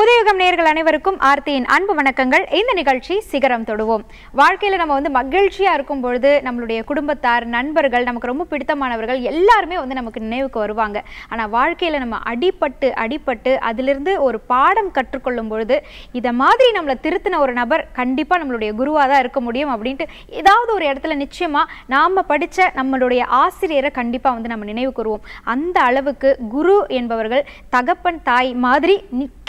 புதுயுகம் நேர்கள் அனைவருக்கும் ஆர்த்தியின் அன்பு வணக்கங்கள் இந்த நிகழ்ச்சி சிகரம் தொடுவோம் வாழ்க்கையில் நம்ம வந்து மகிழ்ச்சியாக இருக்கும் பொழுது நம்மளுடைய குடும்பத்தார் நண்பர்கள் நமக்கு ரொம்ப பிடித்தமானவர்கள் எல்லாருமே வந்து நமக்கு நினைவுக்கு வருவாங்க ஆனால் வாழ்க்கையில் நம்ம அடிப்பட்டு அடிப்பட்டு அதிலிருந்து ஒரு பாடம் கற்றுக்கொள்ளும் பொழுது இதை மாதிரி நம்மளை திருத்தின ஒரு நபர் கண்டிப்பாக நம்மளுடைய குருவாக தான் இருக்க முடியும் அப்படின்ட்டு ஏதாவது ஒரு இடத்துல நிச்சயமாக நாம் படித்த நம்மளுடைய ஆசிரியரை கண்டிப்பாக வந்து நம்ம நினைவு கூறுவோம் அந்த அளவுக்கு குரு என்பவர்கள் தகப்பன் தாய் மாதிரி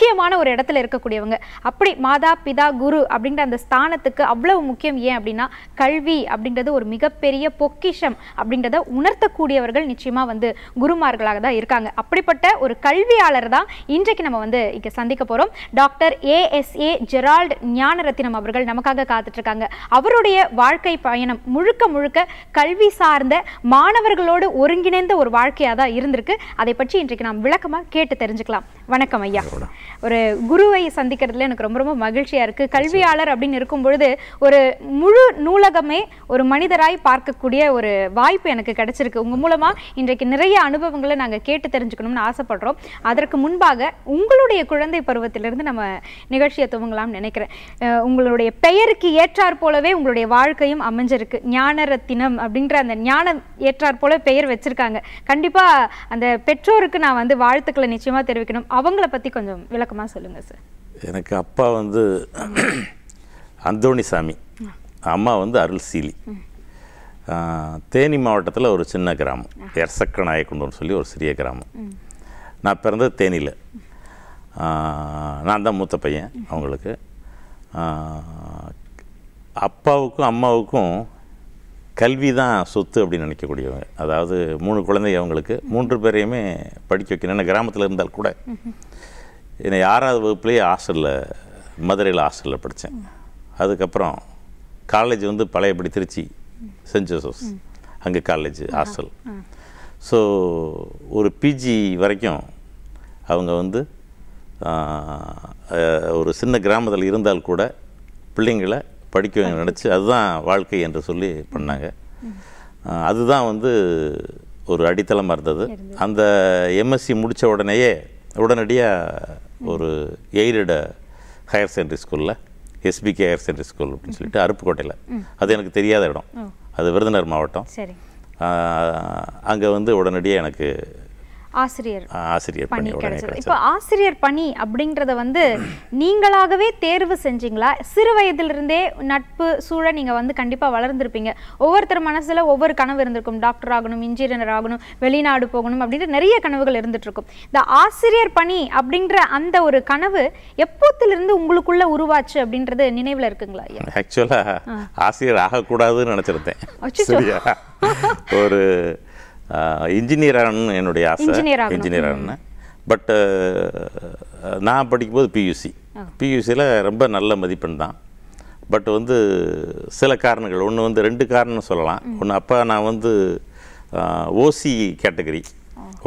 முக்கியமான ஒரு இடத்துல இருக்கக்கூடியவங்க அப்படி மாதா பிதா குரு அப்படின்ற அந்த ஸ்தானத்துக்கு அவ்வளவு முக்கியம் ஏன் அப்படின்னா கல்வி அப்படின்றது ஒரு மிகப்பெரிய பொக்கிஷம் அப்படின்றத உணர்த்தக்கூடியவர்கள் நிச்சயமாக வந்து குருமார்களாக தான் இருக்காங்க அப்படிப்பட்ட ஒரு கல்வியாளர் தான் இன்றைக்கு நம்ம வந்து இங்கே சந்திக்க போகிறோம் டாக்டர் ஏஎஸ்ஏ ஜெரால்ட் ஞானரத்தினம் அவர்கள் நமக்காக இருக்காங்க அவருடைய வாழ்க்கை பயணம் முழுக்க முழுக்க கல்வி சார்ந்த மாணவர்களோடு ஒருங்கிணைந்த ஒரு வாழ்க்கையாக தான் இருந்திருக்கு அதை பற்றி இன்றைக்கு நாம் விளக்கமாக கேட்டு தெரிஞ்சுக்கலாம் வணக்கம் ஐயா ஒரு குருவை சந்திக்கிறதுல எனக்கு ரொம்ப ரொம்ப மகிழ்ச்சியாக இருக்குது கல்வியாளர் அப்படின்னு இருக்கும் பொழுது ஒரு முழு நூலகமே ஒரு மனிதராய் பார்க்கக்கூடிய ஒரு வாய்ப்பு எனக்கு கிடைச்சிருக்கு உங்கள் மூலமாக இன்றைக்கு நிறைய அனுபவங்களை நாங்கள் கேட்டு தெரிஞ்சுக்கணும்னு ஆசைப்படுறோம் அதற்கு முன்பாக உங்களுடைய குழந்தை பருவத்திலிருந்து நம்ம நிகழ்ச்சியை துவங்கலாம்னு நினைக்கிறேன் உங்களுடைய பெயருக்கு ஏற்றாற் போலவே உங்களுடைய வாழ்க்கையும் அமைஞ்சிருக்கு ஞானரத்தினம் அப்படின்ற அந்த ஞானம் ஏற்றாற் போல பெயர் வச்சிருக்காங்க கண்டிப்பாக அந்த பெற்றோருக்கு நான் வந்து வாழ்த்துக்களை நிச்சயமாக தெரிவிக்கணும் அவங்கள பற்றி கொஞ்சம் விளக்கமாக சொல்லுங்கள் சார் எனக்கு அப்பா வந்து அந்தோணி சாமி அம்மா வந்து அருள் சீலி தேனி மாவட்டத்தில் ஒரு சின்ன கிராமம் எர்சக்க நாயக்குண்டோன்னு சொல்லி ஒரு சிறிய கிராமம் நான் பிறந்தது தேனியில் நான் தான் மூத்த பையன் அவங்களுக்கு அப்பாவுக்கும் அம்மாவுக்கும் கல்வி தான் சொத்து அப்படின்னு நினைக்கக்கூடியவங்க அதாவது மூணு குழந்தை அவங்களுக்கு மூன்று பேரையுமே படிக்க வைக்கணும் கிராமத்தில் இருந்தால் கூட என்னை ஆறாவது வகுப்புலேயே ஹாஸ்டலில் மதுரையில் ஹாஸ்டலில் படித்தேன் அதுக்கப்புறம் காலேஜ் வந்து பழையபடி திருச்சி சென்ட் ஜோசப்ஸ் அங்கே காலேஜ் ஹாஸ்டல் ஸோ ஒரு பிஜி வரைக்கும் அவங்க வந்து ஒரு சின்ன கிராமத்தில் இருந்தால் கூட பிள்ளைங்களை படிக்க நினச்சி அதுதான் வாழ்க்கை என்று சொல்லி பண்ணாங்க அதுதான் வந்து ஒரு அடித்தளமாக இருந்தது அந்த எம்எஸ்சி முடித்த உடனேயே உடனடியாக ஒரு எய்டட ஹையர் செகண்டரி ஸ்கூலில் எஸ்பிகே ஹையர் செகண்டரி ஸ்கூல் அப்படின்னு சொல்லிட்டு அருப்புக்கோட்டையில் அது எனக்கு தெரியாத இடம் அது விருதுநகர் மாவட்டம் அங்கே வந்து உடனடியாக எனக்கு ஆசிரியர் ஆசிரியர் பணி கிடைச்சது இப்போ ஆசிரியர் பணி அப்படிங்கிறத வந்து நீங்களாகவே தேர்வு செஞ்சீங்களா சிறு வயதிலிருந்தே நட்பு சூழ நீங்கள் வந்து கண்டிப்பாக வளர்ந்துருப்பீங்க ஒவ்வொருத்தர் மனசில் ஒவ்வொரு கனவு இருந்திருக்கும் டாக்டர் ஆகணும் இன்ஜினியர் ஆகணும் வெளிநாடு போகணும் அப்படின்ற நிறைய கனவுகள் இருந்துட்டு இருக்கும் இந்த ஆசிரியர் பணி அப்படின்ற அந்த ஒரு கனவு எப்போத்திலிருந்து உங்களுக்குள்ள உருவாச்சு அப்படின்றது நினைவில் இருக்குங்களா ஆக்சுவலாக ஆசிரியர் ஆகக்கூடாதுன்னு நினைச்சிருந்தேன் ஒரு இன்ஜினியர் ஆகணும்னு என்னுடைய ஆசை இன்ஜினியர் ஆகணும் பட்டு நான் படிக்கும்போது பியூசி பியூசியில் ரொம்ப நல்ல மதிப்பெண் தான் பட் வந்து சில காரணங்கள் ஒன்று வந்து ரெண்டு காரணம் சொல்லலாம் ஒன்று அப்போ நான் வந்து ஓசி கேட்டகரி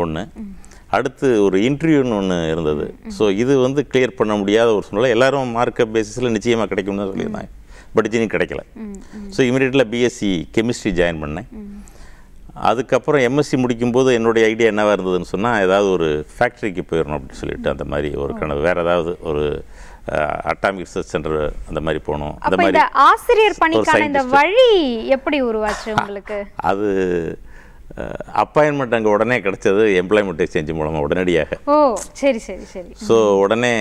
ஒன்று அடுத்து ஒரு இன்டர்வியூன்னு ஒன்று இருந்தது ஸோ இது வந்து கிளியர் பண்ண முடியாத ஒரு சூழ்நிலை எல்லாரும் மார்க்கப் பேசிஸில் நிச்சயமாக கிடைக்கும்னு சொல்லியிருந்தாங்க பட் இன்னும் கிடைக்கல ஸோ இமீடியட்டில் பிஎஸ்சி கெமிஸ்ட்ரி ஜாயின் பண்ணேன் அதுக்கப்புறம் எம்எஸ்சி முடிக்கும்போது என்னுடைய ஐடியா என்னவாக இருந்ததுன்னு சொன்னால் ஏதாவது ஒரு ஃபேக்ட்ரிக்கு போயிடணும் அப்படின்னு சொல்லிட்டு அந்த மாதிரி ஒரு கனவு வேறு ஏதாவது ஒரு அட்டாமிக் ரிசர்ச் சென்டர் அந்த மாதிரி போகணும் அந்த மாதிரி ஆசிரியர் பணிக்கான இந்த வழி எப்படி உருவாச்சு உங்களுக்கு அது அப்பாயின்மெண்ட் அங்கே உடனே கிடச்சது எம்ப்ளாய்மெண்ட் எக்ஸ்சேஞ்ச் மூலமாக உடனடியாக ஓ சரி சரி சரி ஸோ உடனே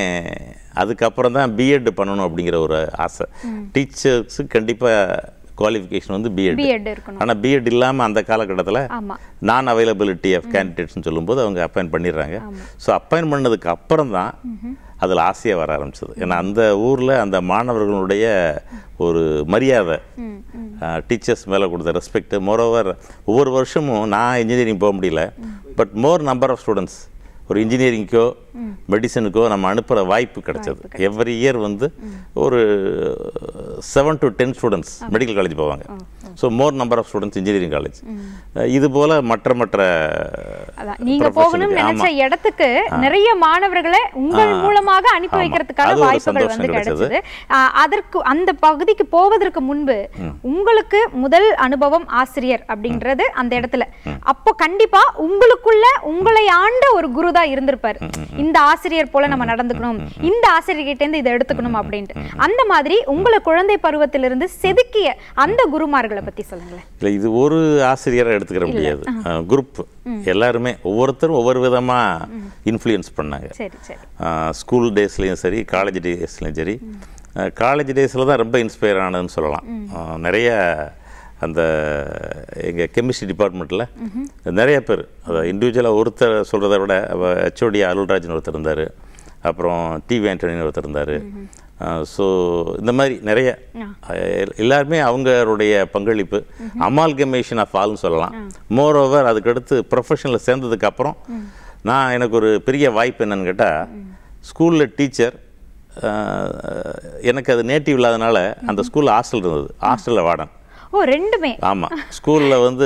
அதுக்கப்புறம் தான் பிஎட் பண்ணணும் அப்படிங்கிற ஒரு ஆசை டீச்சர்ஸு கண்டிப்பாக குவாலிஃபிகேஷன் வந்து பிஎட் பிஎட் இருக்கணும் ஆனால் பிஎட் இல்லாமல் அந்த காலகட்டத்தில் நான் அவைலபிலிட்டி ஆஃப் கேண்டிடேட்ஸ்னு சொல்லும்போது அவங்க அப்பாயின் பண்ணிடுறாங்க ஸோ அப்பாயின் பண்ணதுக்கு அப்புறம் தான் அதில் ஆசையாக வர ஆரம்பிச்சது ஏன்னா அந்த ஊரில் அந்த மாணவர்களுடைய ஒரு மரியாதை டீச்சர்ஸ் மேலே கொடுத்த ரெஸ்பெக்ட் மோரோவர் ஒவ்வொரு வருஷமும் நான் இன்ஜினியரிங் போக முடியல but more number of students ஒரு இன்ஜினியரிங்க்கோ மெடிசனுக்கோ நம்ம அனுப்புகிற வாய்ப்பு கிடைச்சது எவ்ரி இயர் வந்து ஒரு seven to ten students medical college போவாங்க so more number of students engineering college இது போல மற்ற மற்ற நீங்க போகணும் நினைச்ச இடத்துக்கு நிறைய மாணவர்களை உங்கள் மூலமாக அனுப்பி வைக்கிறதுக்கான வாய்ப்புகள் வந்து கிடைச்சது அதற்கு அந்த பகுதிக்கு போவதற்கு முன்பு உங்களுக்கு முதல் அனுபவம் ஆசிரியர் அப்படின்றது அந்த இடத்துல அப்போ கண்டிப்பா உங்களுக்குள்ள உங்களை ஆண்ட ஒரு குரு தான் இருந்திருப்பார் இந்த ஆசிரியர் போல நம்ம நடந்துக்கணும் இந்த ஆசிரியர்கிட்ட இருந்து இதை எடுத்துக்கணும் அப்படின்ட்டு அந்த மாதிரி உங்களை குழந்தை பருவத்திலிருந்து செதுக்கிய அந்த குருமார்களை பத்தி சொல்லுங்களேன் இல்லை இது ஒரு ஆசிரியரை எடுத்துக்கிற முடியாது குரூப் எல்லாருமே ஒவ்வொருத்தரும் ஒவ்வொரு விதமாக இன்ஃப்ளூயன்ஸ் பண்ணாங்க ஸ்கூல் டேஸ்லேயும் சரி காலேஜ் டேஸ்லேயும் சரி காலேஜ் டேஸில் தான் ரொம்ப இன்ஸ்பயர் ஆனதுன்னு சொல்லலாம் நிறைய அந்த எங்கள் கெமிஸ்ட்ரி டிபார்ட்மெண்ட்டில் நிறைய பேர் அதை இண்டிவிஜுவலாக ஒருத்தர் சொல்கிறத விட ஹெச்ஓடி அருள்ராஜன் ஒருத்தர் இருந்தார் அப்புறம் டி வி ஒருத்தர் இருந்தார் ஸோ இந்த மாதிரி நிறைய எல்லாருமே அவங்களுடைய பங்களிப்பு அமால்கமேஷன் ஆஃப் ஆல்னு சொல்லலாம் மோர் ஓவர் அதுக்கடுத்து ப்ரொஃபஷனில் சேர்ந்ததுக்கு அப்புறம் நான் எனக்கு ஒரு பெரிய வாய்ப்பு என்னன்னு கேட்டால் ஸ்கூலில் டீச்சர் எனக்கு அது நேட்டிவ் இல்லாதனால அந்த ஸ்கூலில் ஹாஸ்டல் இருந்தது ஹாஸ்டலில் வாடன் ஓ ரெண்டுமே ஆமாம் ஸ்கூலில் வந்து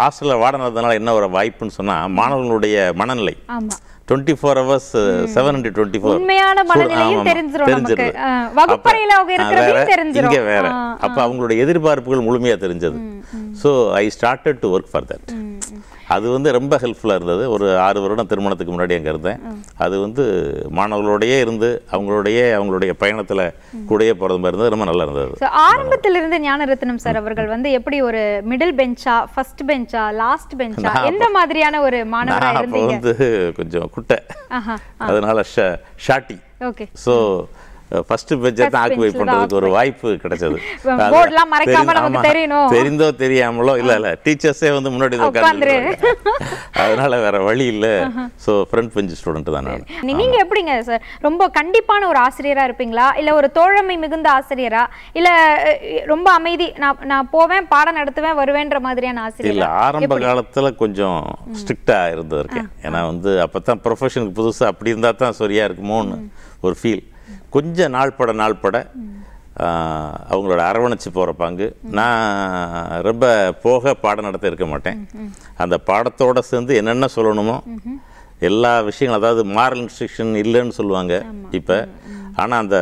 ஹாஸ்டலில் வாடனதுனால என்ன ஒரு வாய்ப்புன்னு சொன்னால் மாணவர்களுடைய மனநிலை twenty four hours seven hundred twenty four உண்மையான மனநிலையும் தெரிஞ்சிடும் இங்கே வேற அப்போ அவங்களுடைய எதிர்பார்ப்புகள் முழுமையாக தெரிஞ்சது so I started to work for that அது வந்து ரொம்ப ஹெல்ப்ஃபுல்லாக இருந்தது ஒரு ஆறு வருடம் திருமணத்துக்கு முன்னாடி அங்கே இருந்தேன் அது வந்து மாணவர்களோடையே இருந்து அவங்களுடைய அவங்களுடைய பயணத்தில் கூடயே போகிறது மாதிரி இருந்தது ரொம்ப நல்லா இருந்தது ஆரம்பத்திலிருந்து ஞானரத்னம் சார் அவர்கள் வந்து எப்படி ஒரு மிடில் பெஞ்சா ஃபர்ஸ்ட் பெஞ்சா லாஸ்ட் பெஞ்சா எந்த மாதிரியான ஒரு மாணவராக இருந்தீங்க வந்து கொஞ்சம் குட்டை அதனால ஷாட்டி ஓகே ஸோ ஃபர்ஸ்ட் பெஞ்சை தான் ஆக்குபை பண்ணுறதுக்கு ஒரு வாய்ப்பு கிடைச்சது தெரிந்தோ தெரியாமலோ இல்லை இல்லை டீச்சர்ஸே வந்து முன்னாடி உட்காந்து அதனால வேற வழி இல்லை ஸோ ஃப்ரண்ட் பெஞ்ச் ஸ்டூடெண்ட் தான் நான் நீங்கள் எப்படிங்க சார் ரொம்ப கண்டிப்பான ஒரு ஆசிரியராக இருப்பீங்களா இல்லை ஒரு தோழமை மிகுந்த ஆசிரியரா இல்லை ரொம்ப அமைதி நான் நான் போவேன் பாடம் நடத்துவேன் வருவேன்ற மாதிரியான ஆசிரியர் இல்லை ஆரம்ப காலத்தில் கொஞ்சம் ஸ்ட்ரிக்டாக இருந்திருக்கேன் ஏன்னா வந்து அப்போ தான் ப்ரொஃபஷனுக்கு புதுசாக அப்படி இருந்தால் தான் சரியாக இருக்குமோன்னு ஒரு ஃபீல் கொஞ்சம் நாள் நாள்பட அவங்களோட அரவணைச்சு போகிற பங்கு நான் ரொம்ப போக பாடம் நடத்த இருக்க மாட்டேன் அந்த பாடத்தோடு சேர்ந்து என்னென்ன சொல்லணுமோ எல்லா விஷயங்களும் அதாவது மாரல் இன்ஸ்ட்ரக்ஷன் இல்லைன்னு சொல்லுவாங்க இப்போ ஆனால் அந்த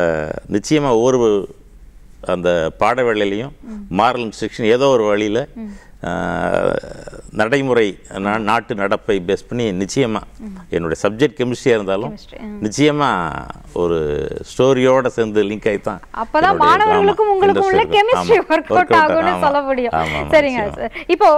நிச்சயமாக ஒவ்வொரு அந்த பாட வேலையிலையும் மாரல் இன்ஸ்ட்ரக்ஷன் ஏதோ ஒரு வழியில் நடைமுறை நாட்டு நடப்பை பேஸ் பண்ணி நிச்சயமாக என்னுடைய சப்ஜெக்ட் கெமிஸ்ட்ரியாக இருந்தாலும் நிச்சயமாக ஒரு ஸ்டோரியோட சேர்ந்து லிங்க் ஆகித்தான் அப்போதான் மாணவர்களுக்கும் உங்களுக்கு உள்ள கெமிஸ்ட்ரி ஒர்க் அவுட் ஆகும்னு சொல்ல முடியும் சரிங்க சார் இப்போ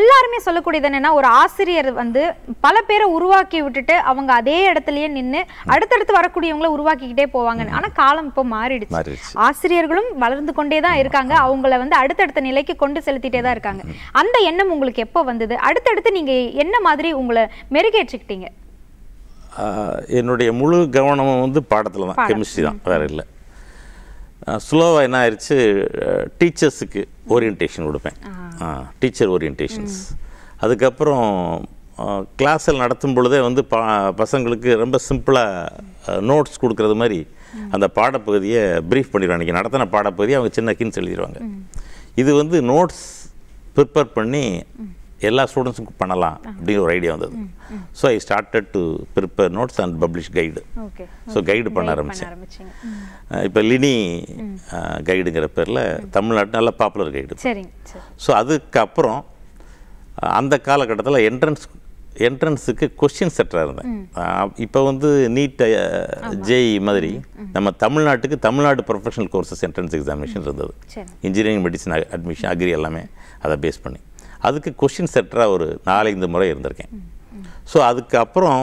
எல்லாருமே சொல்லக்கூடியது என்னென்னா ஒரு ஆசிரியர் வந்து பல பேரை உருவாக்கி விட்டுட்டு அவங்க அதே இடத்துலயே நின்று அடுத்தடுத்து வரக்கூடியவங்களை உருவாக்கிக்கிட்டே போவாங்க ஆனால் காலம் இப்போ மாறிடுச்சு ஆசிரியர்களும் வளர்ந்து கொண்டே தான் இருக்காங்க அவங்கள வந்து அடுத்தடுத்த நிலைக்கு கொண்டு செலுத்திட்டே தான் இருக்காங்க அந்த எண்ணம் உங்களுக்கு எப்போ வந்தது அடுத்தடுத்து நீங்கள் என்ன மாதிரி உங்களை மெருகேற்றிக்கிட்டீங்க என்னுடைய முழு கவனமும் வந்து பாடத்தில் தான் கெமிஸ்ட்ரி தான் வேறு இல்லை ஸ்லோவாக என்ன ஆயிடுச்சு டீச்சர்ஸுக்கு ஓரியன்டேஷன் கொடுப்பேன் டீச்சர் ஓரியன்டேஷன்ஸ் அதுக்கப்புறம் கிளாஸில் நடத்தும் பொழுதே வந்து பா பசங்களுக்கு ரொம்ப சிம்பிளாக நோட்ஸ் கொடுக்குறது மாதிரி அந்த பாடப்பகுதியை ப்ரீஃப் பண்ணிடுவாங்க இன்றைக்கி நடத்தின பாடப்பகுதியை அவங்க சின்ன கின்ஸ் எழுதிடுவாங்க இது வந்து நோட்ஸ் ப்ரிப்பேர் பண்ணி எல்லா ஸ்டூடெண்ட்ஸுக்கும் பண்ணலாம் அப்படிங்கிற ஒரு ஐடியா வந்தது so I started to prepare notes and publish guide so guide பண்ண ஆரம்பித்தேன் இப்போ லினி கைடுங்கிற பேரில் தமிழ்நாட்டு நல்ல பாப்புலர் கைடு ஸோ அதுக்கப்புறம் அந்த காலகட்டத்தில் என்ட்ரன்ஸ் என்ட்ரன்ஸுக்கு கொஸ்டின் செட்டராக இருந்தேன் இப்போ வந்து நீட் ஜேஇ e மாதிரி நம்ம தமிழ்நாட்டுக்கு Tamil Nadu professional courses entrance examination இருந்தது இன்ஜினியரிங் மெடிசன் அட்மிஷன் அக்ரி எல்லாமே அதை பேஸ் பண்ணி அதுக்கு கொஷின் செட்டராக ஒரு நாலஞ்சு முறை இருந்திருக்கேன் ஸோ அதுக்கப்புறம்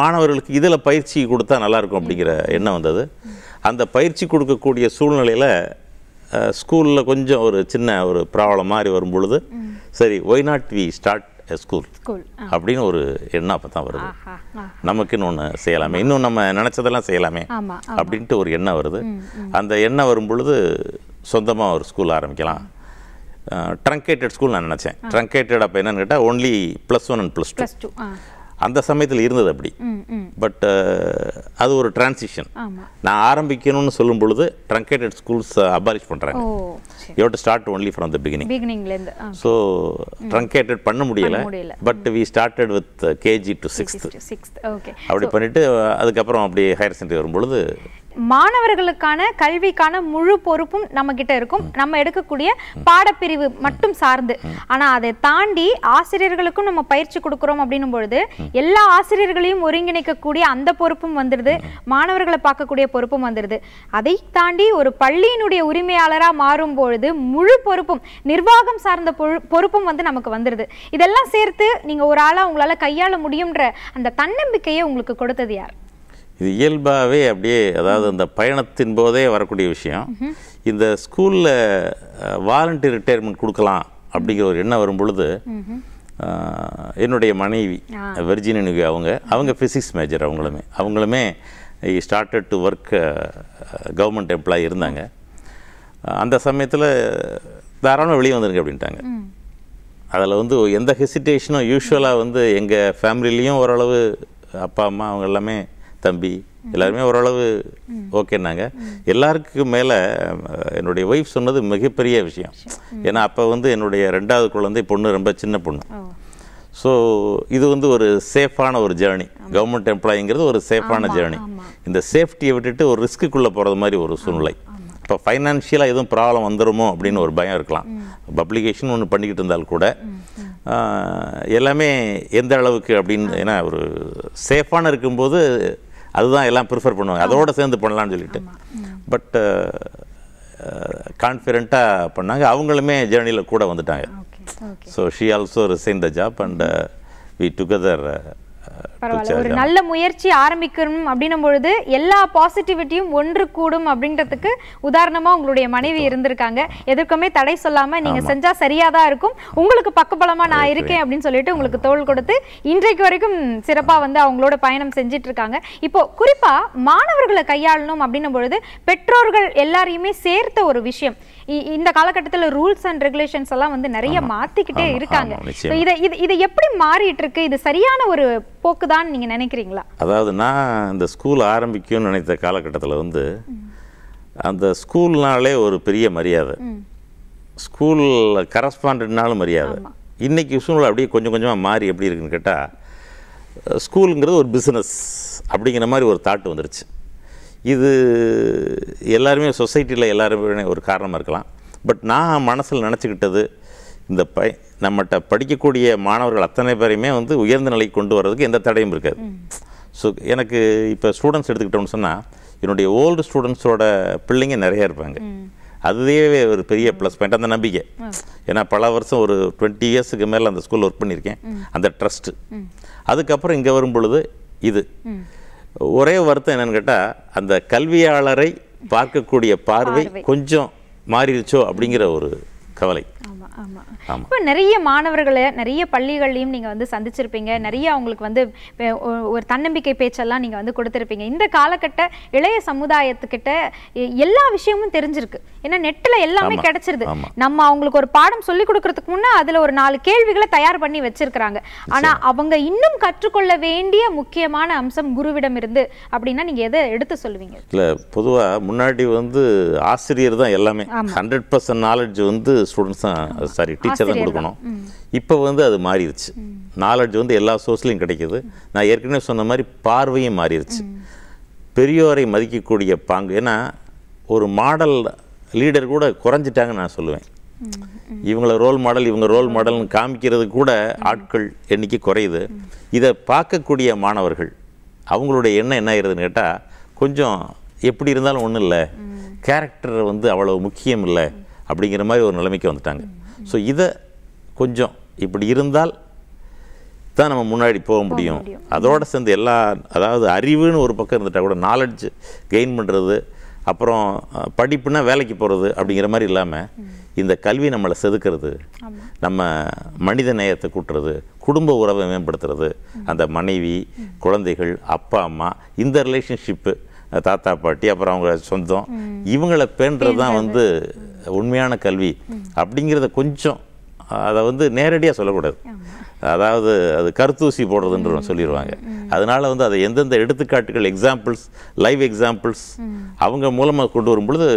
மாணவர்களுக்கு இதில் பயிற்சி கொடுத்தா நல்லாயிருக்கும் அப்படிங்கிற எண்ணம் வந்தது அந்த பயிற்சி கொடுக்கக்கூடிய சூழ்நிலையில் ஸ்கூலில் கொஞ்சம் ஒரு சின்ன ஒரு ப்ராப்ளம் மாதிரி வரும் பொழுது சரி why not we start school அப்படின்னு ஒரு எண்ணம் அப்போ தான் வருது நமக்குன்னு ஒன்று செய்யலாமே இன்னும் நம்ம நினச்சதெல்லாம் செய்யலாமே அப்படின்ட்டு ஒரு எண்ணம் வருது அந்த எண்ணம் வரும் பொழுது சொந்தமாக ஒரு ஸ்கூல் ஆரம்பிக்கலாம் ட்ரங்கேட்டட் ஸ்கூல் நான் நினச்சேன் ட்ரங்கேட்டட் அப்போ என்னன்னு கேட்டால் only plus one and plus two அந்த சமயத்தில் இருந்தது அப்படி பட் அது ஒரு டிரான்சிஷன் நான் ஆரம்பிக்கணும்னு சொல்லும் பொழுது ட்ரங்கேட்டட் ஸ்கூல்ஸ் அபாலிஷ் பண்ணுறாங்க you to start only from the beginning so truncated பண்ண முடியல but we started with KG to sixth sixth okay அப்படி பண்ணிவிட்டு அதுக்கப்புறம் அப்படி ஹையர் செகண்டரி வரும்பொழுது மாணவர்களுக்கான கல்விக்கான முழு பொறுப்பும் நம்ம கிட்ட இருக்கும் நம்ம எடுக்கக்கூடிய பாடப்பிரிவு மட்டும் சார்ந்து ஆனா அதை தாண்டி ஆசிரியர்களுக்கும் நம்ம பயிற்சி கொடுக்குறோம் அப்படின்னும் பொழுது எல்லா ஆசிரியர்களையும் ஒருங்கிணைக்கக்கூடிய அந்த பொறுப்பும் வந்துடுது மாணவர்களை பார்க்கக்கூடிய பொறுப்பும் வந்துடுது அதை தாண்டி ஒரு பள்ளியினுடைய உரிமையாளராக மாறும் பொழுது முழு பொறுப்பும் நிர்வாகம் சார்ந்த பொறுப்பும் வந்து நமக்கு வந்துடுது இதெல்லாம் சேர்த்து நீங்கள் ஒரு ஆளாக உங்களால் கையாள முடியுன்ற அந்த தன்னம்பிக்கையை உங்களுக்கு கொடுத்தது யார் இது இயல்பாகவே அப்படியே அதாவது அந்த பயணத்தின் போதே வரக்கூடிய விஷயம் இந்த ஸ்கூலில் வாலண்டியர் ரிட்டையர்மெண்ட் கொடுக்கலாம் அப்படிங்கிற ஒரு எண்ணம் வரும் பொழுது என்னுடைய மனைவி வெர்ஜினினுக்கு அவங்க அவங்க ஃபிசிக்ஸ் மேஜர் அவங்களுமே அவங்களுமே started to work government employee இருந்தாங்க அந்த சமயத்தில் தாராளமாக வெளியே வந்துருங்க அப்படின்ட்டாங்க அதில் வந்து எந்த ஹெசிடேஷனும் யூஸ்வலாக வந்து எங்கள் ஃபேமிலிலையும் ஓரளவு அப்பா அம்மா அவங்க எல்லாமே தம்பி எல்லாருமே ஓரளவு ஓகேன்னாங்க எல்லாருக்கு மேலே என்னுடைய ஒய்ஃப் சொன்னது மிகப்பெரிய விஷயம் ஏன்னா அப்போ வந்து என்னுடைய ரெண்டாவது குழந்தை பொண்ணு ரொம்ப சின்ன பொண்ணு ஸோ இது வந்து ஒரு சேஃபான ஒரு ஜேர்னி கவர்மெண்ட் எம்ப்ளாயிங்கிறது ஒரு சேஃபான ஜேர்னி இந்த சேஃப்டியை விட்டுட்டு ஒரு ரிஸ்க்குள்ளே போகிறது மாதிரி ஒரு சூழ்நிலை இப்போ ஃபைனான்ஷியலாக எதுவும் ப்ராப்ளம் வந்துடுமோ அப்படின்னு ஒரு பயம் இருக்கலாம் பப்ளிகேஷன் ஒன்று பண்ணிக்கிட்டு இருந்தால் கூட எல்லாமே எந்த அளவுக்கு அப்படின்னு ஏன்னா ஒரு சேஃபான இருக்கும்போது அதுதான் எல்லாம் ப்ரிஃபர் பண்ணுவாங்க அதோடு சேர்ந்து பண்ணலான்னு சொல்லிட்டு பட் கான்ஃபிடெண்ட்டாக uh, uh, பண்ணாங்க அவங்களுமே ஜேர்னியில் கூட வந்துட்டாங்க so she also resign the job and we together பரவாயில்ல ஒரு நல்ல முயற்சி ஆரம்பிக்கணும் அப்படின்னும் பொழுது எல்லா பாசிட்டிவிட்டியும் ஒன்று கூடும் அப்படின்றதுக்கு உதாரணமாக உங்களுடைய மனைவி இருந்திருக்காங்க எதற்குமே தடை சொல்லாமல் நீங்கள் செஞ்சால் சரியாக தான் இருக்கும் உங்களுக்கு பக்கபலமாக நான் இருக்கேன் அப்படின்னு சொல்லிட்டு உங்களுக்கு தோல் கொடுத்து இன்றைக்கு வரைக்கும் சிறப்பாக வந்து அவங்களோட பயணம் செஞ்சுட்டு இருக்காங்க இப்போ குறிப்பாக மாணவர்களை கையாளணும் அப்படின்னும் பொழுது பெற்றோர்கள் எல்லாரையுமே சேர்த்த ஒரு விஷயம் இந்த காலகட்டத்தில் ரூல்ஸ் அண்ட் ரெகுலேஷன்ஸ் எல்லாம் வந்து நிறைய மாத்திக்கிட்டே இருக்காங்க இதை இது எப்படி மாறிட்டு இருக்கு இது சரியான ஒரு போக்கு தான் நீங்கள் நினைக்கிறீங்களா அதாவது நான் இந்த ஸ்கூல் ஆரம்பிக்கும்னு நினைத்த காலகட்டத்தில் வந்து அந்த ஸ்கூல்னாலே ஒரு பெரிய மரியாதை ஸ்கூல் கரஸ்பாண்ட்னாலும் மரியாதை இன்றைக்கி சூழ்நிலை அப்படியே கொஞ்சம் கொஞ்சமாக மாறி எப்படி இருக்குன்னு கேட்டால் ஸ்கூலுங்கிறது ஒரு பிஸ்னஸ் அப்படிங்கிற மாதிரி ஒரு தாட் வந்துருச்சு இது எல்லாருமே சொசைட்டியில் எல்லாருமே ஒரு காரணமாக இருக்கலாம் பட் நான் மனசில் நினச்சிக்கிட்டது இந்த பை நம்மகிட்ட படிக்கக்கூடிய மாணவர்கள் அத்தனை பேரையுமே வந்து உயர்ந்த நிலைக்கு கொண்டு வர்றதுக்கு எந்த தடையும் இருக்காது ஸோ எனக்கு இப்போ ஸ்டூடெண்ட்ஸ் எடுத்துக்கிட்டோம்னு சொன்னால் என்னுடைய ஓல்டு ஸ்டூடெண்ட்ஸோட பிள்ளைங்க நிறையா இருப்பாங்க அதுவே ஒரு பெரிய ப்ளஸ் பாயிண்ட் அந்த நம்பிக்கை ஏன்னா பல வருஷம் ஒரு டுவெண்ட்டி இயர்ஸுக்கு மேலே அந்த ஸ்கூலில் ஒர்க் பண்ணியிருக்கேன் அந்த ட்ரஸ்ட்டு அதுக்கப்புறம் இங்கே வரும் பொழுது இது ஒரே வருத்தம் என்னன்னு கேட்டால் அந்த கல்வியாளரை பார்க்கக்கூடிய பார்வை கொஞ்சம் மாறிடுச்சோ அப்படிங்கிற ஒரு கவலை இப்போ நிறைய மாணவர்களை நிறைய பள்ளிகள்லையும் நீங்கள் வந்து சந்திச்சிருப்பீங்க நிறைய அவங்களுக்கு வந்து ஒரு தன்னம்பிக்கை பேச்செல்லாம் நீங்கள் வந்து கொடுத்துருப்பீங்க இந்த காலகட்ட இளைய சமுதாயத்துக்கிட்ட எல்லா விஷயமும் தெரிஞ்சிருக்கு ஏன்னா நெட்டில் எல்லாமே கிடைச்சிருது நம்ம அவங்களுக்கு ஒரு பாடம் சொல்லி கொடுக்கறதுக்கு முன்னே அதில் ஒரு நாலு கேள்விகளை தயார் பண்ணி வச்சிருக்கிறாங்க ஆனால் அவங்க இன்னும் கற்றுக்கொள்ள வேண்டிய முக்கியமான அம்சம் குருவிடம் இருந்து அப்படின்னா நீங்கள் எதை எடுத்து சொல்லுவீங்க இல்லை பொதுவாக முன்னாடி வந்து ஆசிரியர் தான் எல்லாமே ஹண்ட்ரட் பர்சன்ட் நாலேஜ் வந்து ஸ்டூடெண்ட்ஸ் தான் சாரி டீச்சர் தான் கொடுக்கணும் இப்போ வந்து அது மாறிடுச்சு நாலேஜ் வந்து எல்லா சோர்ஸ்லையும் கிடைக்கிது நான் ஏற்கனவே சொன்ன மாதிரி பார்வையும் மாறிடுச்சு பெரியோரை மதிக்கக்கூடிய பாங்கு ஏன்னா ஒரு மாடல் லீடர் கூட குறைஞ்சிட்டாங்கன்னு நான் சொல்லுவேன் இவங்கள ரோல் மாடல் இவங்க ரோல் மாடல்னு காமிக்கிறது கூட ஆட்கள் எண்ணிக்கை குறையுது இதை பார்க்கக்கூடிய மாணவர்கள் அவங்களுடைய எண்ணம் என்ன ஆயிடுதுன்னு கேட்டால் கொஞ்சம் எப்படி இருந்தாலும் ஒன்றும் இல்லை கேரக்டர் வந்து அவ்வளோ முக்கியம் இல்லை அப்படிங்கிற மாதிரி ஒரு நிலைமைக்கு வந்துட்டாங்க ஸோ இதை கொஞ்சம் இப்படி இருந்தால் தான் நம்ம முன்னாடி போக முடியும் அதோடு சேர்ந்து எல்லா அதாவது அறிவுன்னு ஒரு பக்கம் இருந்துட்டால் கூட நாலெட்ஜ் கெயின் பண்ணுறது அப்புறம் படிப்புனா வேலைக்கு போகிறது அப்படிங்கிற மாதிரி இல்லாமல் இந்த கல்வி நம்மளை செதுக்கிறது நம்ம மனித நேயத்தை கூட்டுறது குடும்ப உறவை மேம்படுத்துறது அந்த மனைவி குழந்தைகள் அப்பா அம்மா இந்த ரிலேஷன்ஷிப்பு தாத்தா பாட்டி அப்புறம் அவங்க சொந்தம் இவங்களை பேணுறது தான் வந்து உண்மையான கல்வி அப்படிங்கிறத கொஞ்சம் அதை வந்து நேரடியாக சொல்லக்கூடாது அதாவது அது கருத்தூசி போடுறதுன்ற சொல்லிடுவாங்க அதனால் வந்து அதை எந்தெந்த எடுத்துக்காட்டுகள் எக்ஸாம்பிள்ஸ் லைவ் எக்ஸாம்பிள்ஸ் அவங்க மூலமாக கொண்டு வரும் பொழுது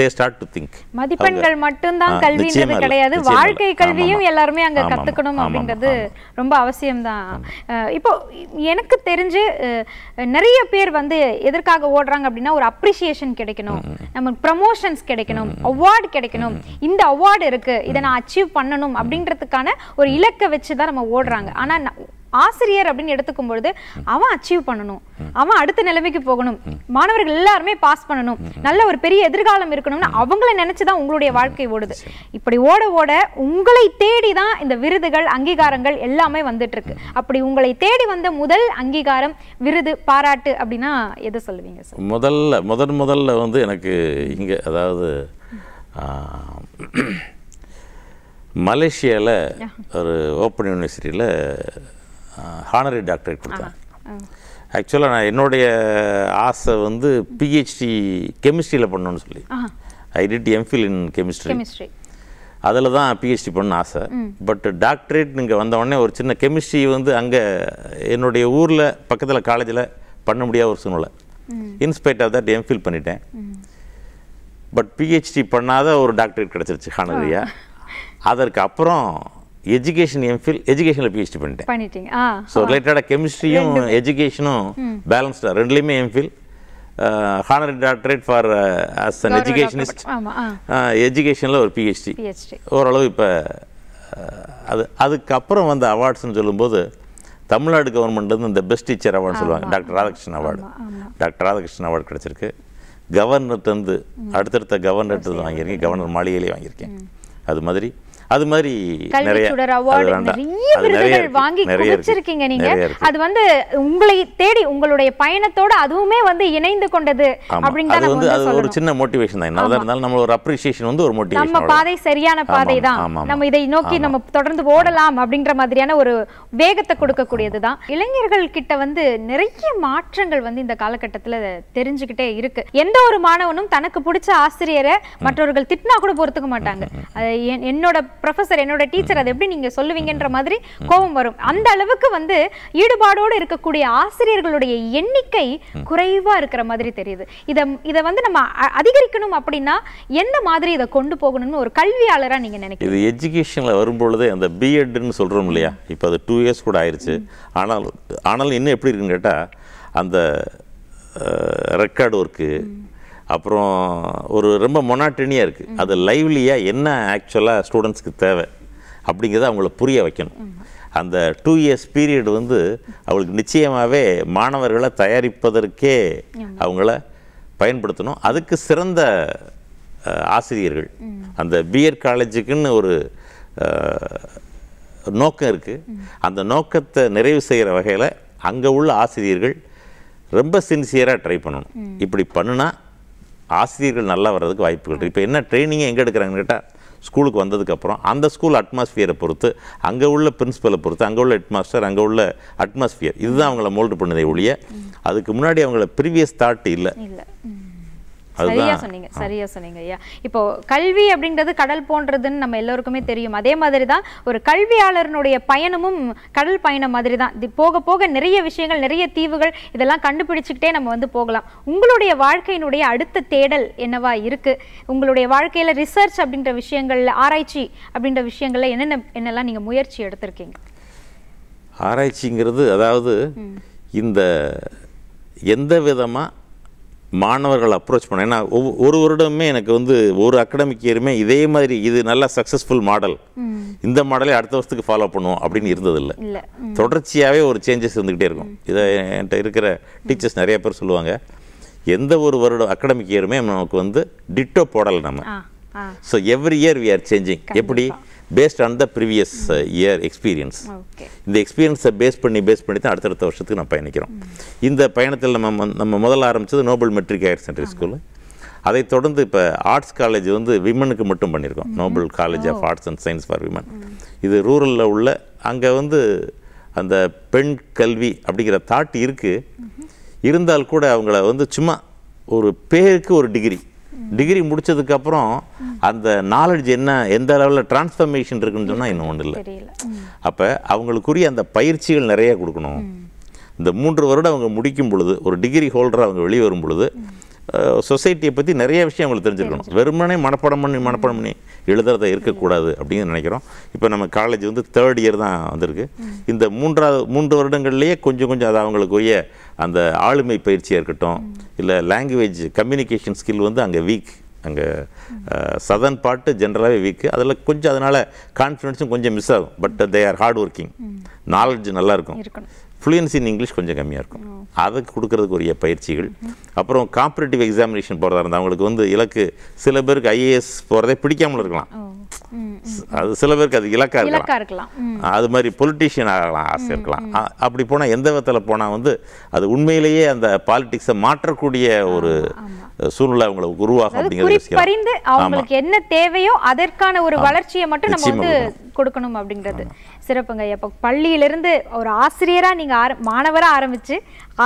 தே ஸ்டார்ட் டு திங்க் மதிப்பெண்கள் மட்டும்தான் கல்வின்றது கிடையாது வாழ்க்கை கல்வியும் எல்லாருமே அங்கே கற்றுக்கணும் அப்படின்றது ரொம்ப அவசியம்தான் இப்போ எனக்கு தெரிஞ்சு நிறைய பேர் வந்து எதற்காக ஓடுறாங்க அப்படின்னா ஒரு அப்ரிசியேஷன் கிடைக்கணும் நமக்கு ப்ரமோஷன்ஸ் கிடைக்கணும் அவார்டு கிடைக்கணும் இந்த அவார்டு இருக்கு இதை நான் அச்சீவ் பண்ணணும் அப்படின்றதுக்கான ஒரு இலக்கை வச்சு தான் நம்ம ஓடுறாங்க ஆனால் ஆசிரியர் அப்படின்னு எடுத்துக்கும் பொழுது அவன் அச்சீவ் பண்ணணும் அவன் அடுத்த நிலைமைக்கு போகணும் மாணவர்கள் எல்லாருமே பாஸ் பண்ணணும் நல்ல ஒரு பெரிய எதிர்காலம் இருக்கணும்னு அவங்கள நினைச்சுதான் உங்களுடைய வாழ்க்கை ஓடுது இப்படி ஓட ஓட உங்களை தேடி தான் இந்த விருதுகள் அங்கீகாரங்கள் எல்லாமே வந்துட்டு இருக்கு அப்படி உங்களை தேடி வந்த முதல் அங்கீகாரம் விருது பாராட்டு அப்படின்னா எது சொல்லுவீங்க சார் முதல்ல முதன் முதல்ல வந்து எனக்கு இங்கே அதாவது மலேசியாவில் ஒரு ஓப்பன் யூனிவர்சிட்டியில் ஹானரி டாக்டரேட் கொடுத்தாங்க ஆக்சுவலாக நான் என்னுடைய ஆசை வந்து பிஹெச்டி கெமிஸ்ட்ரியில் பண்ணணும்னு சொல்லி I did MPhil in chemistry அதில் தான் பிஹெச்டி பண்ண ஆசை பட் டாக்டரேட் இங்கே வந்தவொடனே ஒரு சின்ன கெமிஸ்ட்ரி வந்து அங்கே என்னுடைய ஊரில் பக்கத்தில் காலேஜில் பண்ண முடியாத ஒரு சூழ்நிலை இன்ஸ்பைட் ஆஃப் தட் எம்ஃபில் பண்ணிட்டேன் பட் பிஹெச்டி பண்ணாத ஒரு டாக்டரேட் கிடச்சிருச்சு ஹானரியா அதற்கு அப்புறம் எஜுகேஷன் எம்ஃபில் எஜுகேஷனில் பிஹெச்டி பண்ணிட்டேன் பண்ணிட்டீங்க ஸோ ரிலேட்டடாக கெமிஸ்ட்ரியும் எஜுகேஷனும் பேலன்ஸ்டாக ரெண்டுலேயுமே MPhil honour doctorate for as an educationist எஜுகேஷனில் ஒரு பிஹெச்டி ஓரளவு இப்போ அது அதுக்கப்புறம் வந்த அவார்ட்ஸ்னு சொல்லும்போது தமிழ்நாடு கவர்மெண்ட் வந்து இந்த பெஸ்ட் டீச்சர் அவார்டு சொல்லுவாங்க doctor Radhakrishnan award doctor Radhakrishnan award கிடச்சிருக்கு கவர்னர்கிட்ட வந்து அடுத்தடுத்த கவர்னர்கிட்ட வாங்கியிருக்கேன் கவர்னர் மாளிகையிலே வாங்கியிருக்கேன் அது மாதிரி அது மாதிரி நிறைய விருதுகள் வாங்கி குவிச்சிருக்கீங்க நீங்க அது வந்து உங்களை தேடி உங்களுடைய பயணத்தோட அதுவுமே வந்து இணைந்து கொண்டது அப்படிங்கறது வந்து அது ஒரு சின்ன மோட்டிவேஷன் தான் என்னதான் இருந்தாலும் நம்ம ஒரு அப்ரிசியேஷன் வந்து ஒரு மோட்டிவேஷன் நம்ம பாதை சரியான பாதை தான் நம்ம இதை நோக்கி நம்ம தொடர்ந்து ஓடலாம் அப்படிங்கற மாதிரியான ஒரு வேகத்தை கூடியது தான் இளைஞர்கள் கிட்ட வந்து நிறைய மாற்றங்கள் வந்து இந்த காலகட்டத்துல தெரிஞ்சுக்கிட்டே இருக்கு எந்த ஒரு மாணவனும் தனக்கு பிடிச்ச ஆசிரியரை மற்றவர்கள் திட்டினா கூட பொறுத்துக்க மாட்டாங்க அது என்னோட ப்ரொஃபஸர் என்னோட டீச்சர் அதை எப்படி நீங்கள் சொல்லுவீங்கன்ற மாதிரி கோபம் வரும் அந்த அளவுக்கு வந்து ஈடுபாடோடு இருக்கக்கூடிய ஆசிரியர்களுடைய எண்ணிக்கை குறைவாக இருக்கிற மாதிரி தெரியுது இதை இதை வந்து நம்ம அதிகரிக்கணும் அப்படின்னா எந்த மாதிரி இதை கொண்டு போகணும்னு ஒரு கல்வியாளராக நீங்கள் நினைக்கிறீங்க இது எஜுகேஷனில் வரும்பொழுது அந்த பிஎட்னு சொல்கிறோம் இல்லையா இப்போ அது டூ இயர்ஸ் கூட ஆயிடுச்சு ஆனால் ஆனால் இன்னும் எப்படி இருக்குன்னு கேட்டால் அந்த ரெக்கார்டு ஒர்க்கு அப்புறம் ஒரு ரொம்ப மொனாட்டினியாக இருக்குது அது லைவ்லியாக என்ன ஆக்சுவலாக ஸ்டூடெண்ட்ஸ்க்கு தேவை அப்படிங்கிறத அவங்கள புரிய வைக்கணும் அந்த டூ இயர்ஸ் பீரியட் வந்து அவங்களுக்கு நிச்சயமாகவே மாணவர்களை தயாரிப்பதற்கே அவங்கள பயன்படுத்தணும் அதுக்கு சிறந்த ஆசிரியர்கள் அந்த பிஎட் காலேஜுக்குன்னு ஒரு நோக்கம் இருக்குது அந்த நோக்கத்தை நிறைவு செய்கிற வகையில் அங்கே உள்ள ஆசிரியர்கள் ரொம்ப சின்சியராக ட்ரை பண்ணணும் இப்படி பண்ணுனா ஆசிரியர்கள் நல்லா வர்றதுக்கு வாய்ப்புகள் இருக்குது இப்போ என்ன ட்ரைனிங்கை எங்கே எடுக்கிறாங்கன்னு கேட்டால் ஸ்கூலுக்கு வந்ததுக்கப்புறம் அந்த ஸ்கூல் அட்மாஸ்ஃபியரை பொறுத்து அங்கே உள்ள பிரின்ஸிபலை பொறுத்து அங்கே உள்ள ஹெட்மாஸ்டர் அங்கே உள்ள அட்மாஸ்ஃபியர் இதுதான் அவங்கள மோல்டு பண்ணதே ஒழிய அதுக்கு முன்னாடி அவங்கள ப்ரீவியஸ் தாட் இல்லை சரியா சொன்னீங்க சரியா சொன்னீங்க ஐயா இப்போ கல்வி அப்படிங்கிறது கடல் போன்றதுன்னு நம்ம எல்லோருக்குமே தெரியும் அதே மாதிரி தான் ஒரு கல்வியாளருடைய பயணமும் கடல் பயணம் மாதிரி தான் போக போக நிறைய விஷயங்கள் நிறைய தீவுகள் இதெல்லாம் கண்டுபிடிச்சுக்கிட்டே நம்ம வந்து போகலாம் உங்களுடைய வாழ்க்கையினுடைய அடுத்த தேடல் என்னவா இருக்கு உங்களுடைய வாழ்க்கையில ரிசர்ச் அப்படின்ற விஷயங்கள்ல ஆராய்ச்சி அப்படின்ற விஷயங்கள்ல என்னென்ன என்னெல்லாம் நீங்க முயற்சி எடுத்திருக்கீங்க ஆராய்ச்சிங்கிறது அதாவது இந்த எந்த விதமாக மாணவர்கள் அப்ரோச் பண்ணேன் ஏன்னா ஒரு வருடமே எனக்கு வந்து ஒரு அகடமிக் இயருமே இதே மாதிரி இது நல்லா சக்ஸஸ்ஃபுல் மாடல் இந்த மாடலை அடுத்த வருஷத்துக்கு ஃபாலோ பண்ணுவோம் அப்படின்னு இருந்ததில்லை தொடர்ச்சியாகவே ஒரு சேஞ்சஸ் இருந்துக்கிட்டே இருக்கும் இதை என்கிட்ட இருக்கிற டீச்சர்ஸ் நிறைய பேர் சொல்லுவாங்க எந்த ஒரு வருடம் அகடமிக் இயருமே நமக்கு வந்து டிட்டோ போடலை நம்ம so every year we are changing எப்படி based on the previous year experience இந்த எக்ஸ்பீரியன்ஸை பேஸ் பண்ணி பேஸ் பண்ணி தான் அடுத்தடுத்த வருஷத்துக்கு நான் பயணிக்கிறோம் இந்த பயணத்தில் நம்ம நம்ம முதல்ல ஆரம்பித்தது Noble matric higher secondary school அதை தொடர்ந்து இப்போ ஆர்ட்ஸ் காலேஜ் வந்து விமனுக்கு மட்டும் பண்ணியிருக்கோம் Noble college of arts and science for women இது ரூரலில் உள்ள அங்கே வந்து அந்த பெண் கல்வி அப்படிங்கிற தாட் இருக்குது இருந்தால் கூட அவங்கள வந்து சும்மா ஒரு பேருக்கு ஒரு டிகிரி டிகிரி முடித்ததுக்கப்புறம் அந்த நாலேஜ் என்ன எந்த லெவலில் டிரான்ஸ்ஃபர்மேஷன் இருக்குன்னு சொன்னால் இன்னும் ஒன்றும் இல்லை அப்போ அவங்களுக்குரிய அந்த பயிற்சிகள் நிறைய கொடுக்கணும் இந்த மூன்று வருடம் அவங்க முடிக்கும் பொழுது ஒரு டிகிரி ஹோல்டர் அவங்க வெளியே வரும் பொழுது சொசைட்டியை பற்றி நிறைய விஷயம் அவங்களுக்கு தெரிஞ்சுருக்கணும் வெறுமனே மனப்பாடம் பண்ணி மனப்படம் பண்ணி எழுதுறத இருக்கக்கூடாது அப்படின்னு நினைக்கிறோம் இப்போ நம்ம காலேஜ் வந்து தேர்ட் இயர் தான் வந்திருக்கு இந்த மூன்றாவது மூன்று வருடங்கள்லேயே கொஞ்சம் கொஞ்சம் அது அவங்களுக்குரிய அந்த ஆளுமை பயிற்சியாக இருக்கட்டும் இல்லை லாங்குவேஜ் கம்யூனிகேஷன் ஸ்கில் வந்து அங்கே வீக் அங்கே சதன் பாட்டு ஜென்ரலாகவே வீக்கு அதில் கொஞ்சம் அதனால் கான்ஃபிடென்ஸும் கொஞ்சம் மிஸ் ஆகும் but they are hard working knowledge நல்லாயிருக்கும் ஃப்ளூயன்சி இன் இங்கிலீஷ் கொஞ்சம் கம்மியாக இருக்கும் அதுக்கு கொடுக்கறதுக்குரிய உரிய பயிற்சிகள் அப்புறம் காம்பரேட்டிவ் எக்ஸாமினேஷன் போகிறதா இருந்தால் அவங்களுக்கு வந்து இலக்கு சில பேருக்கு ஐஏஎஸ் போகிறதே பிடிக்காமல் இருக்கலாம் அது சில பேருக்கு அது இலக்காக இருக்கலாம் அது மாதிரி பொலிட்டிஷியன் ஆகலாம் ஆசை இருக்கலாம் அப்படி போனால் எந்த விதத்தில் போனால் வந்து அது உண்மையிலேயே அந்த பாலிடிக்ஸை மாற்றக்கூடிய ஒரு சூழ்நிலை அவங்களுக்கு உருவாகும் அப்படிங்கிறது அவங்களுக்கு என்ன தேவையோ அதற்கான ஒரு வளர்ச்சியை மட்டும் நம்ம வந்து கொடுக்கணும் அப்படிங்கிறது சிறப்புங்க இப்போ பள்ளியிலிருந்து ஒரு ஆசிரியராக நீங்கள் ஆர மாணவராக ஆரம்பித்து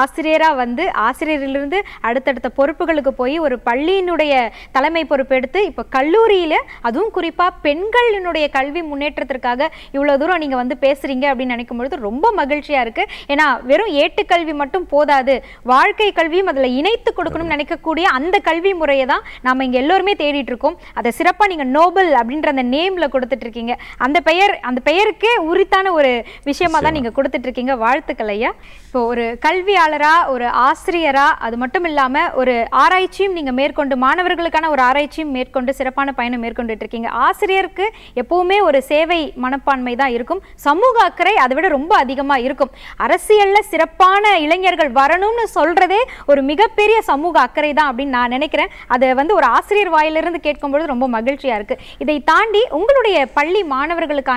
ஆசிரியராக வந்து ஆசிரியரிலிருந்து அடுத்தடுத்த பொறுப்புகளுக்கு போய் ஒரு பள்ளியினுடைய தலைமை பொறுப்பு எடுத்து இப்போ கல்லூரியில் அதுவும் குறிப்பாக பெண்களினுடைய கல்வி முன்னேற்றத்திற்காக இவ்வளோ தூரம் நீங்கள் வந்து பேசுகிறீங்க அப்படின்னு நினைக்கும் பொழுது ரொம்ப மகிழ்ச்சியாக இருக்குது ஏன்னா வெறும் ஏட்டுக்கல்வி மட்டும் போதாது வாழ்க்கை கல்வியும் அதில் இணைத்து கொடுக்கணும்னு நினைக்கக்கூடிய அந்த கல்வி முறையை தான் நம்ம இங்கே எல்லோருமே தேடிட்டு இருக்கோம் அதை சிறப்பாக நீங்கள் நோபல் அப்படின்ற அந்த நேமில் கொடுத்துட்டு இருக்கீங்க அந்த பெயர் அந்த பெயருக்கே உரித்தான ஒரு விஷயமா தான் நீங்கள் கொடுத்துட்டு இருக்கீங்க வாழ்த்துக்கள் ஐயா இப்போ ஒரு கல்வி பொறியாளராக ஒரு ஆசிரியராக அது மட்டும் இல்லாமல் ஒரு ஆராய்ச்சியும் நீங்கள் மேற்கொண்டு மாணவர்களுக்கான ஒரு ஆராய்ச்சியும் மேற்கொண்டு சிறப்பான பயணம் மேற்கொண்டுட்டு இருக்கீங்க ஆசிரியருக்கு எப்போவுமே ஒரு சேவை மனப்பான்மை தான் இருக்கும் சமூக அக்கறை அதை விட ரொம்ப அதிகமாக இருக்கும் அரசியலில் சிறப்பான இளைஞர்கள் வரணும்னு சொல்கிறதே ஒரு மிகப்பெரிய சமூக அக்கறை தான் அப்படின்னு நான் நினைக்கிறேன் அதை வந்து ஒரு ஆசிரியர் வாயிலிருந்து கேட்கும்பொழுது ரொம்ப மகிழ்ச்சியாக இருக்குது இதை தாண்டி உங்களுடைய பள்ளி மாணவர்களுக்கான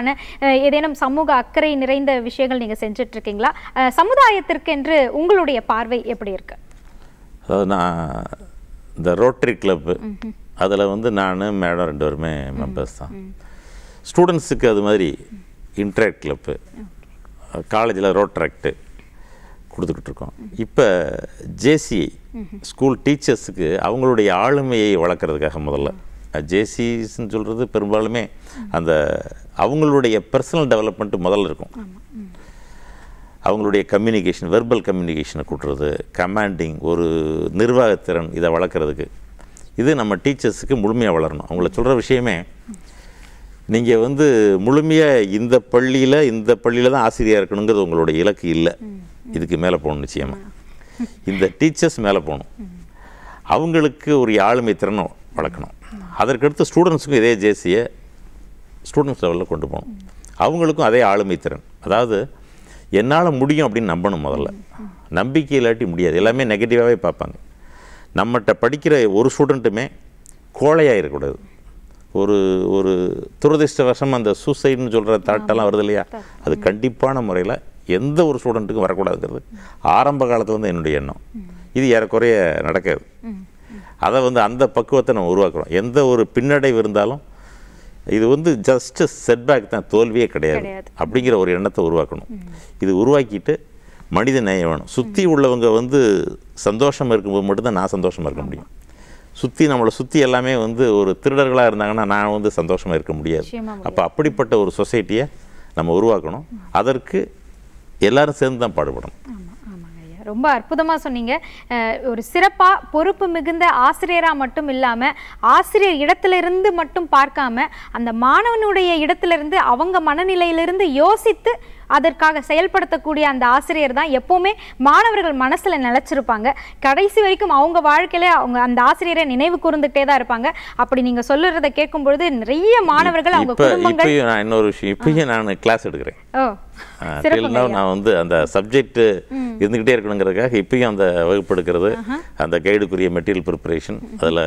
ஏதேனும் சமூக அக்கறை நிறைந்த விஷயங்கள் நீங்கள் செஞ்சிட்ருக்கீங்களா சமுதாயத்திற்கு என்று உங்க உங்களுடைய பார்வை எப்படி இருக்கு நான் இந்த ரோட்டரி கிளப்பு அதில் வந்து நான் மேடம் ரெண்டு பேருமே மெம்பர்ஸ் தான் ஸ்டூடெண்ட்ஸுக்கு அது மாதிரி இன்ட்ராக்ட் கிளப்பு காலேஜில் ரோட்ராக்டு கொடுத்துக்கிட்டு இருக்கோம் இப்போ ஜேசி ஸ்கூல் டீச்சர்ஸுக்கு அவங்களுடைய ஆளுமையை வளர்க்குறதுக்காக முதல்ல ஜேசிஸ்ன்னு சொல்கிறது பெரும்பாலுமே அந்த அவங்களுடைய பர்சனல் டெவலப்மெண்ட்டு முதல்ல இருக்கும் அவங்களுடைய கம்யூனிகேஷன் வெர்பல் கம்யூனிகேஷனை கூட்டுறது கமாண்டிங் ஒரு நிர்வாகத்திறன் இதை வளர்க்குறதுக்கு இது நம்ம டீச்சர்ஸுக்கு முழுமையாக வளரணும் அவங்கள சொல்கிற விஷயமே நீங்கள் வந்து முழுமையாக இந்த பள்ளியில் இந்த பள்ளியில் தான் ஆசிரியாக இருக்கணுங்கிறது உங்களுடைய இலக்கு இல்லை இதுக்கு மேலே போகணும் நிச்சயமாக இந்த டீச்சர்ஸ் மேலே போகணும் அவங்களுக்கு ஒரு ஆளுமை திறனும் வளர்க்கணும் அதற்கடுத்து ஸ்டூடெண்ட்ஸுக்கும் இதே ஜேசியை ஸ்டூடெண்ட்ஸ் லெவலில் கொண்டு போகணும் அவங்களுக்கும் அதே ஆளுமை திறன் அதாவது என்னால் முடியும் அப்படின்னு நம்பணும் முதல்ல நம்பிக்கை இல்லாட்டி முடியாது எல்லாமே நெகட்டிவாகவே பார்ப்பாங்க நம்மகிட்ட படிக்கிற ஒரு ஸ்டூடெண்ட்டுமே கோழையாக இருக்கக்கூடாது ஒரு ஒரு துரதிருஷ்டவசம் அந்த சூசைடுன்னு சொல்கிற தாட்டெல்லாம் வருது இல்லையா அது கண்டிப்பான முறையில் எந்த ஒரு ஸ்டூடெண்ட்டுக்கும் வரக்கூடாதுங்கிறது ஆரம்ப காலத்தில் வந்து என்னுடைய எண்ணம் இது ஏறக்குறைய நடக்காது அதை வந்து அந்த பக்குவத்தை நம்ம உருவாக்குறோம் எந்த ஒரு பின்னடைவு இருந்தாலும் இது வந்து ஜஸ்ட் செட்பேக் தான் தோல்வியே கிடையாது அப்படிங்கிற ஒரு எண்ணத்தை உருவாக்கணும் இது உருவாக்கிட்டு மனித நேயம் வேணும் சுற்றி உள்ளவங்க வந்து சந்தோஷமாக இருக்கும்போது மட்டும்தான் நான் சந்தோஷமாக இருக்க முடியும் சுற்றி நம்மளை சுற்றி எல்லாமே வந்து ஒரு திருடர்களாக இருந்தாங்கன்னா நான் வந்து சந்தோஷமாக இருக்க முடியாது அப்போ அப்படிப்பட்ட ஒரு சொசைட்டியை நம்ம உருவாக்கணும் அதற்கு எல்லோரும் சேர்ந்து தான் பாடுபடணும் ரொம்ப அற்புதமாக சொன்னீங்க ஒரு சிறப்பாக பொறுப்பு மிகுந்த ஆசிரியராக மட்டும் இல்லாமல் ஆசிரியர் இடத்துலேருந்து மட்டும் பார்க்காம அந்த மாணவனுடைய இடத்துலேருந்து அவங்க மனநிலையிலிருந்து யோசித்து அதற்காக செயல்படுத்தக்கூடிய அந்த ஆசிரியர் தான் எப்போவுமே மாணவர்கள் மனசில் நிலச்சிருப்பாங்க கடைசி வரைக்கும் அவங்க வாழ்க்கையில் அவங்க அந்த ஆசிரியரை நினைவு கூர்ந்துகிட்டே தான் இருப்பாங்க அப்படி நீங்கள் சொல்லுறத கேட்கும் பொழுது நிறைய மாணவர்கள் அவங்க குடும்பங்கள் நான் இன்னொரு விஷயம் இப்பயும் நான் கிளாஸ் எடுக்கிறேன் நான் வந்து அந்த சப்ஜெக்ட் இருந்துகிட்டே இருக்கணுங்கிறதுக்காக இப்பயும் அந்த வகுப்பு அந்த கைடுக்குரிய மெட்டீரியல் ப்ரிப்பரேஷன் அதில்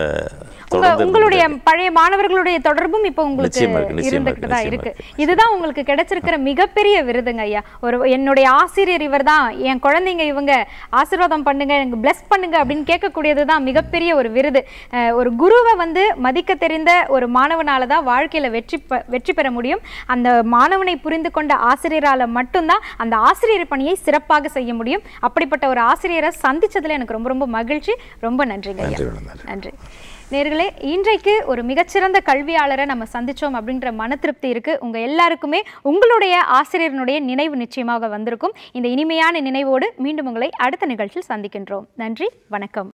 உங்களுடைய பழைய மாணவர்களுடைய தொடர்பும் இப்போ உங்களுக்கு இருந்துகிட்டு தான் இருக்கு இதுதான் உங்களுக்கு கிடைச்சிருக்கிற மிகப்பெரிய விருது சொல்லுதுங்க ஐயா ஒரு என்னுடைய ஆசிரியர் இவர் தான் என் குழந்தைங்க இவங்க ஆசீர்வாதம் பண்ணுங்க எனக்கு பிளஸ் பண்ணுங்க அப்படின்னு கேட்கக்கூடியது தான் மிகப்பெரிய ஒரு விருது ஒரு குருவை வந்து மதிக்க தெரிந்த ஒரு மாணவனால தான் வாழ்க்கையில் வெற்றி வெற்றி பெற முடியும் அந்த மாணவனை புரிந்து கொண்ட ஆசிரியரால் மட்டும்தான் அந்த ஆசிரியர் பணியை சிறப்பாக செய்ய முடியும் அப்படிப்பட்ட ஒரு ஆசிரியரை சந்திச்சதுல எனக்கு ரொம்ப ரொம்ப மகிழ்ச்சி ரொம்ப நன்றிங்க நன்றி நேர்களே இன்றைக்கு ஒரு மிகச்சிறந்த கல்வியாளரை நம்ம சந்தித்தோம் அப்படின்ற மன திருப்தி இருக்குது உங்கள் எல்லாருக்குமே உங்களுடைய ஆசிரியரனுடைய நினைவு நிச்சயமாக வந்திருக்கும் இந்த இனிமையான நினைவோடு மீண்டும் உங்களை அடுத்த நிகழ்ச்சியில் சந்திக்கின்றோம் நன்றி வணக்கம்